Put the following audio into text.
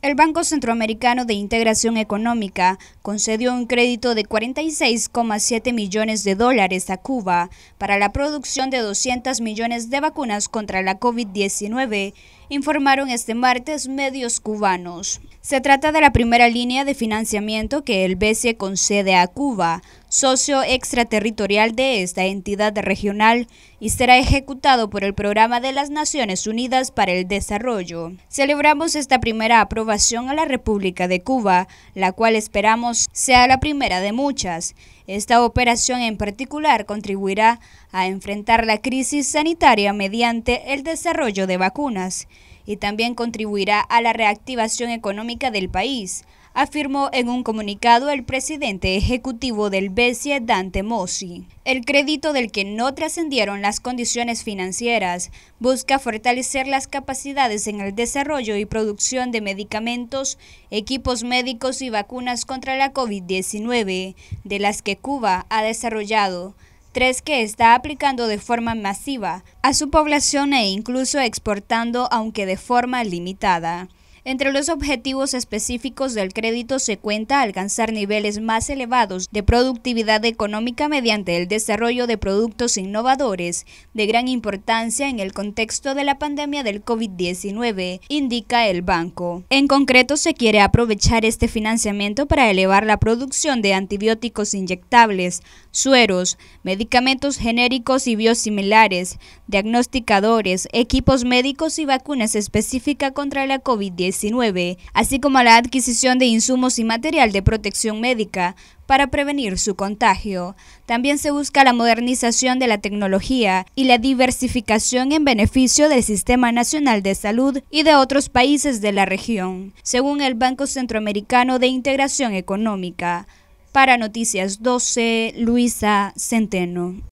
El Banco Centroamericano de Integración Económica concedió un crédito de 46,7 millones de dólares a Cuba para la producción de 200 millones de vacunas contra la COVID-19, informaron este martes medios cubanos. Se trata de la primera línea de financiamiento que el BCE concede a Cuba, socio extraterritorial de esta entidad regional, y será ejecutado por el Programa de las Naciones Unidas para el Desarrollo. Celebramos esta primera aprobación a la República de Cuba, la cual esperamos sea la primera de muchas. Esta operación en particular contribuirá a enfrentar la crisis sanitaria mediante el desarrollo de vacunas y también contribuirá a la reactivación económica del país, afirmó en un comunicado el presidente ejecutivo del BESIE, Dante Mossi. El crédito del que no trascendieron las condiciones financieras busca fortalecer las capacidades en el desarrollo y producción de medicamentos, equipos médicos y vacunas contra la COVID-19, de las que Cuba ha desarrollado que está aplicando de forma masiva a su población e incluso exportando aunque de forma limitada. Entre los objetivos específicos del crédito se cuenta alcanzar niveles más elevados de productividad económica mediante el desarrollo de productos innovadores de gran importancia en el contexto de la pandemia del COVID-19, indica el banco. En concreto, se quiere aprovechar este financiamiento para elevar la producción de antibióticos inyectables, sueros, medicamentos genéricos y biosimilares, diagnosticadores, equipos médicos y vacunas específicas contra la COVID-19 así como la adquisición de insumos y material de protección médica para prevenir su contagio. También se busca la modernización de la tecnología y la diversificación en beneficio del Sistema Nacional de Salud y de otros países de la región, según el Banco Centroamericano de Integración Económica. Para Noticias 12, Luisa Centeno.